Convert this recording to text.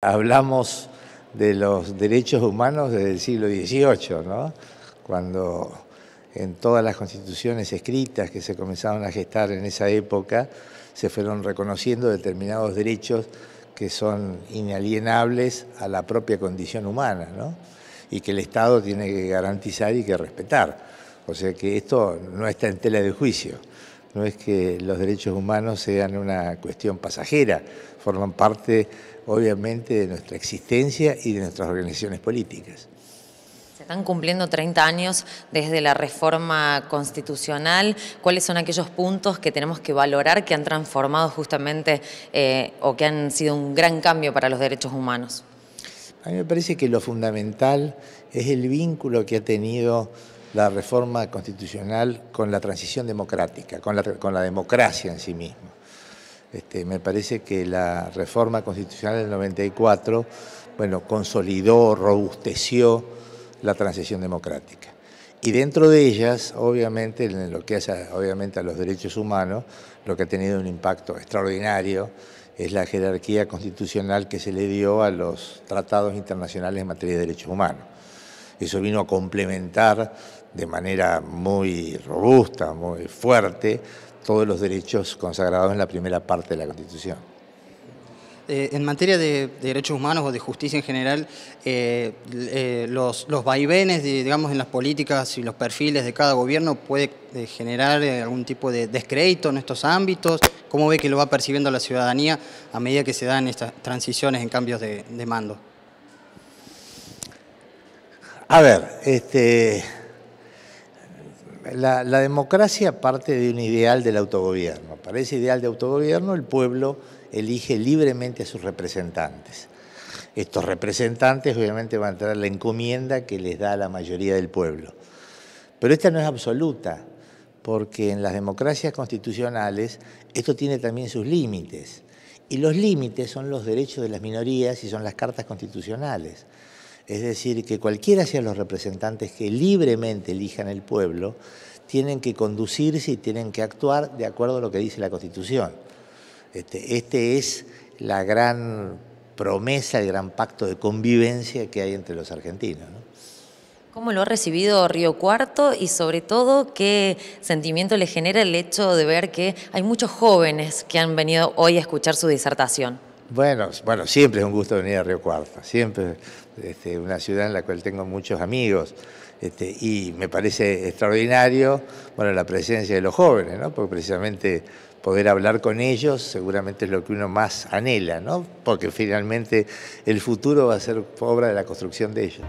Hablamos de los derechos humanos desde el siglo XVIII, cuando en todas las constituciones escritas que se comenzaron a gestar en esa época, se fueron reconociendo determinados derechos que son inalienables a la propia condición humana, y que el Estado tiene que garantizar y que respetar. O sea que esto no está en tela de juicio no es que los derechos humanos sean una cuestión pasajera, forman parte obviamente, de nuestra existencia y de nuestras organizaciones políticas. Se están cumpliendo 30 años desde la reforma constitucional. ¿Cuáles son aquellos puntos que tenemos que valorar que han transformado justamente eh, o que han sido un gran cambio para los derechos humanos? A mí me parece que lo fundamental es el vínculo que ha tenido la reforma constitucional con la transición democrática, con la democracia en sí misma. Este, me parece que la reforma constitucional del 94 bueno, consolidó, robusteció la transición democrática. Y dentro de ellas, obviamente, en lo que hace obviamente, a los derechos humanos, lo que ha tenido un impacto extraordinario es la jerarquía constitucional que se le dio a los tratados internacionales en materia de derechos humanos. Eso vino a complementar de manera muy robusta, muy fuerte, todos los derechos consagrados en la primera parte de la Constitución. Eh, en materia de, derechos humanos o de justicia en general, eh, eh, los, vaivenes, digamos, en las políticas y los perfiles de cada gobierno puede generar algún tipo de descrédito en estos ámbitos. ¿Cómo ve que lo va percibiendo la ciudadanía a medida que se dan estas transiciones en cambios de, de mando? A ver, este, la, democracia parte de un ideal del autogobierno. Para ese ideal de autogobierno el pueblo elige libremente a sus representantes. Estos representantes obviamente van a tener la encomienda que les da la mayoría del pueblo. Pero esta no es absoluta, porque en las democracias constitucionales esto tiene también sus límites. Y los límites son los derechos de las minorías y son las cartas constitucionales. Es decir, que cualquiera sean los representantes que libremente elijan el pueblo, tienen que conducirse y tienen que actuar de acuerdo a lo que dice la Constitución. Este, este es la gran promesa, el gran pacto de convivencia que hay entre los argentinos. ¿Cómo lo ha recibido Río Cuarto y sobre todo qué sentimiento le genera el hecho de ver que hay muchos jóvenes que han venido hoy a escuchar su disertación? Bueno, bueno, siempre es un gusto venir a Río Cuarto, siempre es este, una ciudad en la cual tengo muchos amigos este, y me parece extraordinario, bueno, la presencia de los jóvenes, ¿no? Porque precisamente poder hablar con ellos seguramente es lo que uno más anhela, ¿no? Porque finalmente el futuro va a ser obra de la construcción de ellos.